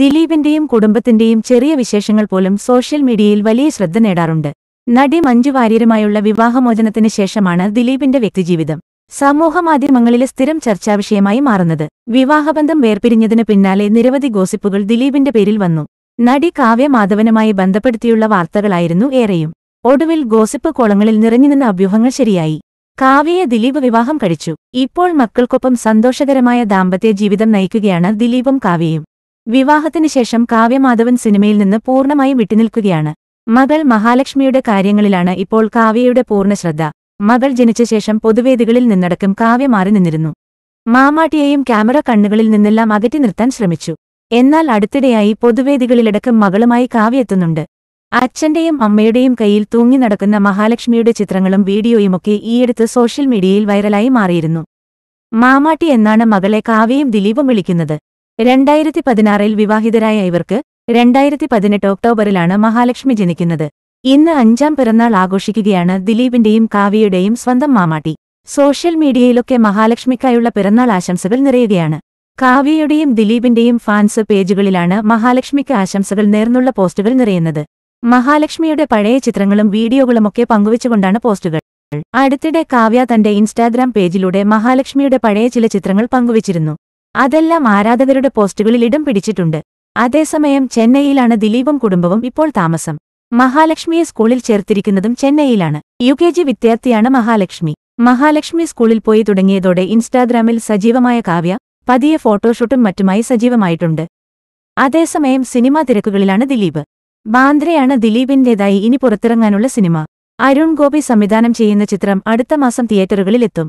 ദിലീപിന്റെയും കുടുംബത്തിന്റെയും ചെറിയ വിശേഷങ്ങൾ പോലും സോഷ്യൽ മീഡിയയിൽ വലിയ ശ്രദ്ധ നേടാറുണ്ട് നടി മഞ്ജു വാര്യരുമായുള്ള വിവാഹമോചനത്തിന് ശേഷമാണ് ദിലീപിന്റെ വ്യക്തിജീവിതം സമൂഹമാധ്യമങ്ങളിലെ സ്ഥിരം ചർച്ചാവിഷയമായി മാറുന്നത് വിവാഹബന്ധം വേർപിരിഞ്ഞതിനു പിന്നാലെ നിരവധി ഗോസിപ്പുകൾ ദിലീപിന്റെ പേരിൽ വന്നു നടി കാവ്യ മാധവനുമായി ബന്ധപ്പെടുത്തിയുള്ള വാർത്തകളായിരുന്നു ഏറെയും ഒടുവിൽ ഗോസിപ്പ് കോളങ്ങളിൽ നിറഞ്ഞുനിന്ന അഭ്യൂഹങ്ങൾ ശരിയായി കാവ്യയെ ദിലീപ് വിവാഹം കഴിച്ചു ഇപ്പോൾ മക്കൾക്കൊപ്പം സന്തോഷകരമായ ദാമ്പത്യ ജീവിതം നയിക്കുകയാണ് ദിലീപും കാവ്യയും വിവാഹത്തിന് ശേഷം കാവ്യമാധവൻ സിനിമയിൽ നിന്ന് പൂർണ്ണമായി വിട്ടുനിൽക്കുകയാണ് മകൾ മഹാലക്ഷ്മിയുടെ കാര്യങ്ങളിലാണ് ഇപ്പോൾ കാവ്യയുടെ പൂർണ്ണ ശ്രദ്ധ മകൾ ജനിച്ച ശേഷം പൊതുവേദികളിൽ നിന്നടക്കം കാവ്യ മാറി നിന്നിരുന്നു മാമാട്ടിയെയും ക്യാമറ കണ്ണുകളിൽ നിന്നെല്ലാം അകറ്റി നിർത്താൻ ശ്രമിച്ചു എന്നാൽ അടുത്തിടെയായി പൊതുവേദികളിലടക്കം മകളുമായി കാവ്യ എത്തുന്നുണ്ട് അച്ഛന്റെയും അമ്മയുടെയും കയ്യിൽ തൂങ്ങി നടക്കുന്ന മഹാലക്ഷ്മിയുടെ ചിത്രങ്ങളും വീഡിയോയുമൊക്കെ ഈയടുത്ത് സോഷ്യൽ മീഡിയയിൽ വൈറലായി മാറിയിരുന്നു മാമാട്ടി എന്നാണ് മകളെ കാവ്യയും ദിലീപും വിളിക്കുന്നത് രണ്ടായിരത്തി പതിനാറിൽ വിവാഹിതരായ ഇവർക്ക് രണ്ടായിരത്തി പതിനെട്ട് ഒക്ടോബറിലാണ് മഹാലക്ഷ്മി ജനിക്കുന്നത് ഇന്ന് അഞ്ചാം പിറന്നാൾ ആഘോഷിക്കുകയാണ് ദിലീപിന്റെയും കാവ്യയുടെയും സ്വന്തം മാമാട്ടി സോഷ്യൽ മീഡിയയിലൊക്കെ മഹാലക്ഷ്മിക്കായുള്ള പിറന്നാൾ ആശംസകൾ നിറയുകയാണ് കാവ്യയുടെയും ദിലീപിന്റെയും ഫാൻസ് പേജുകളിലാണ് മഹാലക്ഷ്മിക്ക് ആശംസകൾ നേർന്നുള്ള പോസ്റ്റുകൾ നിറയുന്നത് മഹാലക്ഷ്മിയുടെ പഴയ ചിത്രങ്ങളും വീഡിയോകളുമൊക്കെ പങ്കുവച്ചുകൊണ്ടാണ് പോസ്റ്റുകൾ അടുത്തിടെ കാവ്യ തന്റെ ഇൻസ്റ്റാഗ്രാം പേജിലൂടെ മഹാലക്ഷ്മിയുടെ പഴയ ചില ചിത്രങ്ങൾ പങ്കുവച്ചിരുന്നു അതെല്ലാം ആരാധകരുടെ പോസ്റ്റുകളിൽ ഇടം പിടിച്ചിട്ടുണ്ട് അതേസമയം ചെന്നൈയിലാണ് ദിലീപും കുടുംബവും ഇപ്പോൾ താമസം മഹാലക്ഷ്മിയെ സ്കൂളിൽ ചേർത്തിരിക്കുന്നതും ചെന്നൈയിലാണ് യു കെ ജി വിദ്യാർത്ഥിയാണ് മഹാലക്ഷ്മി മഹാലക്ഷ്മി സ്കൂളിൽ പോയി തുടങ്ങിയതോടെ ഇൻസ്റ്റാഗ്രാമിൽ സജീവമായ കാവ്യ പതിയെ ഫോട്ടോഷൂട്ടും മറ്റുമായി സജീവമായിട്ടുണ്ട് അതേസമയം സിനിമാ തിരക്കുകളിലാണ് ദിലീപ് ബാന്ദ്രയാണ് ദിലീപിന്റേതായി ഇനി പുറത്തിറങ്ങാനുള്ള സിനിമ അരുൺ ഗോപി സംവിധാനം ചെയ്യുന്ന ചിത്രം അടുത്ത മാസം തിയേറ്ററുകളിലെത്തും